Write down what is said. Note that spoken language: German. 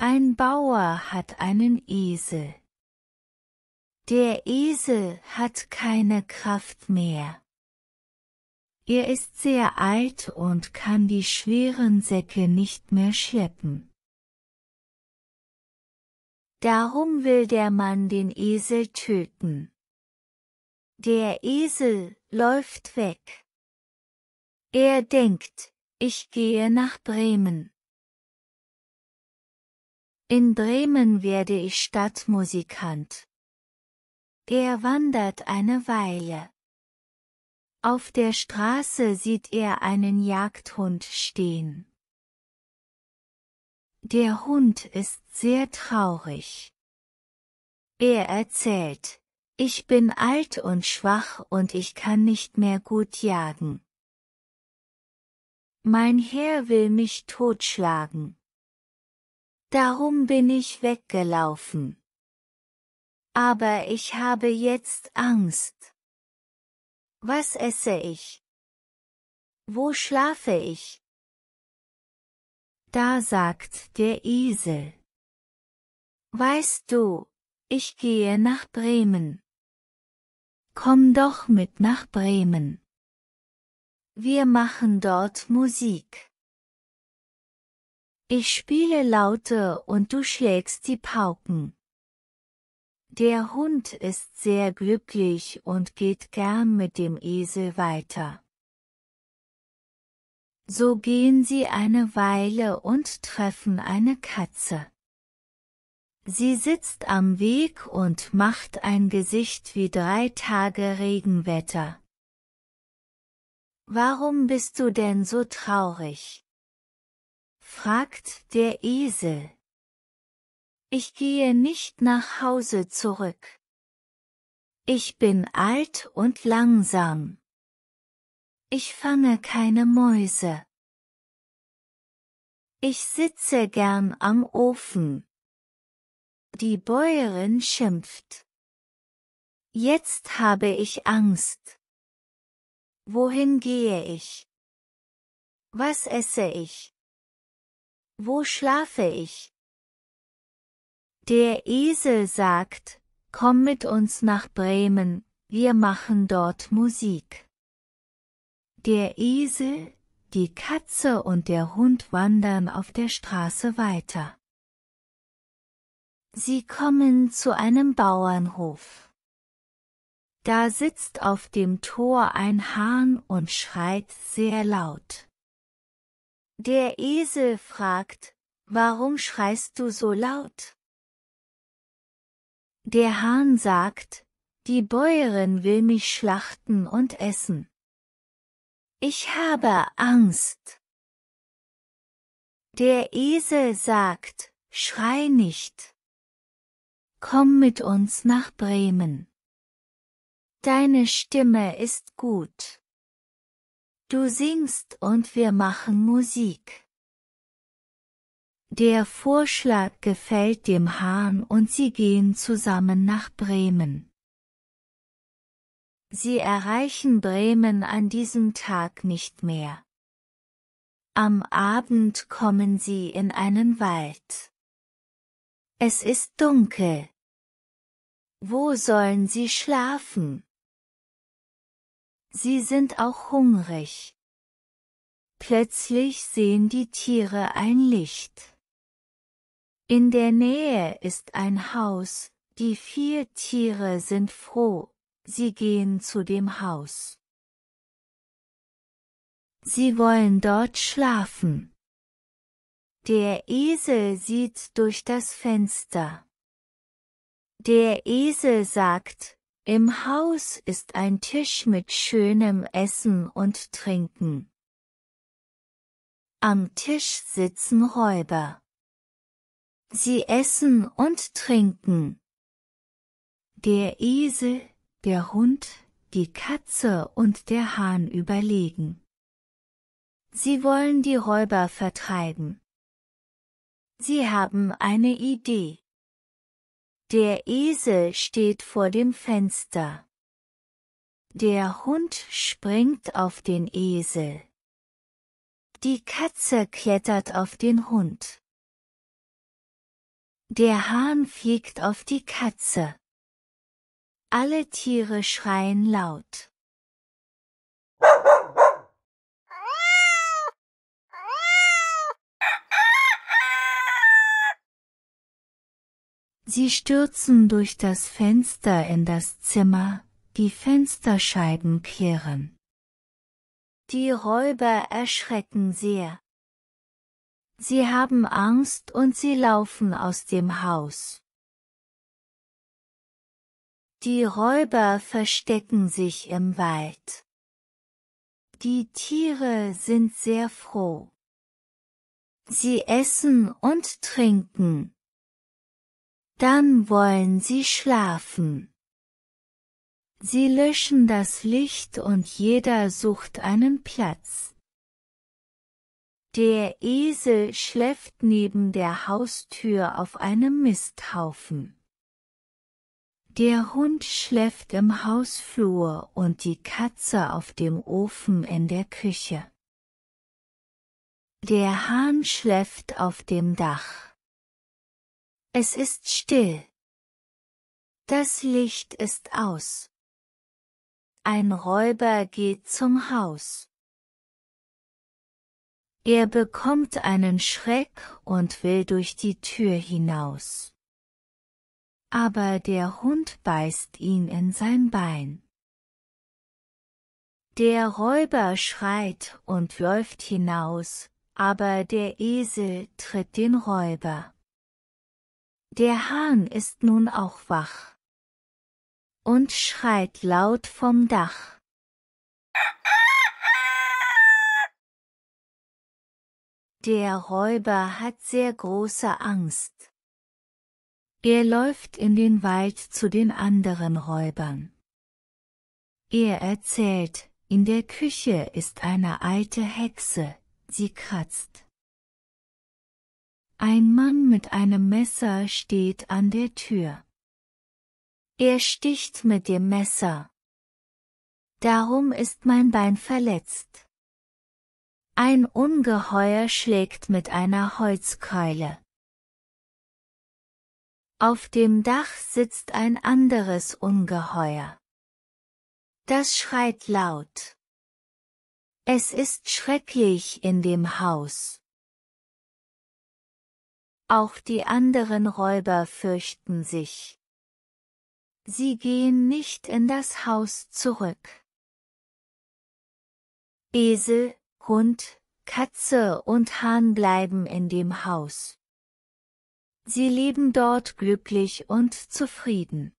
Ein Bauer hat einen Esel. Der Esel hat keine Kraft mehr. Er ist sehr alt und kann die schweren Säcke nicht mehr schleppen. Darum will der Mann den Esel töten. Der Esel läuft weg. Er denkt, ich gehe nach Bremen. In Bremen werde ich Stadtmusikant. Er wandert eine Weile. Auf der Straße sieht er einen Jagdhund stehen. Der Hund ist sehr traurig. Er erzählt, ich bin alt und schwach und ich kann nicht mehr gut jagen. Mein Herr will mich totschlagen. Darum bin ich weggelaufen. Aber ich habe jetzt Angst. Was esse ich? Wo schlafe ich? Da sagt der Esel. Weißt du, ich gehe nach Bremen. Komm doch mit nach Bremen. Wir machen dort Musik. Ich spiele Laute und du schlägst die Pauken. Der Hund ist sehr glücklich und geht gern mit dem Esel weiter. So gehen sie eine Weile und treffen eine Katze. Sie sitzt am Weg und macht ein Gesicht wie drei Tage Regenwetter. Warum bist du denn so traurig? fragt der Esel. Ich gehe nicht nach Hause zurück. Ich bin alt und langsam. Ich fange keine Mäuse. Ich sitze gern am Ofen. Die Bäuerin schimpft. Jetzt habe ich Angst. Wohin gehe ich? Was esse ich? Wo schlafe ich? Der Esel sagt, komm mit uns nach Bremen, wir machen dort Musik. Der Esel, die Katze und der Hund wandern auf der Straße weiter. Sie kommen zu einem Bauernhof. Da sitzt auf dem Tor ein Hahn und schreit sehr laut. Der Esel fragt, warum schreist du so laut? Der Hahn sagt, die Bäuerin will mich schlachten und essen. Ich habe Angst. Der Esel sagt, schrei nicht. Komm mit uns nach Bremen. Deine Stimme ist gut. Du singst und wir machen Musik. Der Vorschlag gefällt dem Hahn und sie gehen zusammen nach Bremen. Sie erreichen Bremen an diesem Tag nicht mehr. Am Abend kommen sie in einen Wald. Es ist dunkel. Wo sollen sie schlafen? Sie sind auch hungrig. Plötzlich sehen die Tiere ein Licht. In der Nähe ist ein Haus, die vier Tiere sind froh, sie gehen zu dem Haus. Sie wollen dort schlafen. Der Esel sieht durch das Fenster. Der Esel sagt, im Haus ist ein Tisch mit schönem Essen und Trinken. Am Tisch sitzen Räuber. Sie essen und trinken. Der Esel, der Hund, die Katze und der Hahn überlegen. Sie wollen die Räuber vertreiben. Sie haben eine Idee. Der Esel steht vor dem Fenster. Der Hund springt auf den Esel. Die Katze klettert auf den Hund. Der Hahn fliegt auf die Katze. Alle Tiere schreien laut. Sie stürzen durch das Fenster in das Zimmer, die Fensterscheiben kehren. Die Räuber erschrecken sehr. Sie haben Angst und sie laufen aus dem Haus. Die Räuber verstecken sich im Wald. Die Tiere sind sehr froh. Sie essen und trinken. Dann wollen sie schlafen. Sie löschen das Licht und jeder sucht einen Platz. Der Esel schläft neben der Haustür auf einem Misthaufen. Der Hund schläft im Hausflur und die Katze auf dem Ofen in der Küche. Der Hahn schläft auf dem Dach. Es ist still. Das Licht ist aus. Ein Räuber geht zum Haus. Er bekommt einen Schreck und will durch die Tür hinaus. Aber der Hund beißt ihn in sein Bein. Der Räuber schreit und läuft hinaus, aber der Esel tritt den Räuber. Der Hahn ist nun auch wach und schreit laut vom Dach. Der Räuber hat sehr große Angst. Er läuft in den Wald zu den anderen Räubern. Er erzählt, in der Küche ist eine alte Hexe, sie kratzt ein Mann mit einem Messer steht an der Tür. Er sticht mit dem Messer. Darum ist mein Bein verletzt. Ein Ungeheuer schlägt mit einer Holzkeule. Auf dem Dach sitzt ein anderes Ungeheuer. Das schreit laut. Es ist schrecklich in dem Haus. Auch die anderen Räuber fürchten sich. Sie gehen nicht in das Haus zurück. Esel, Hund, Katze und Hahn bleiben in dem Haus. Sie leben dort glücklich und zufrieden.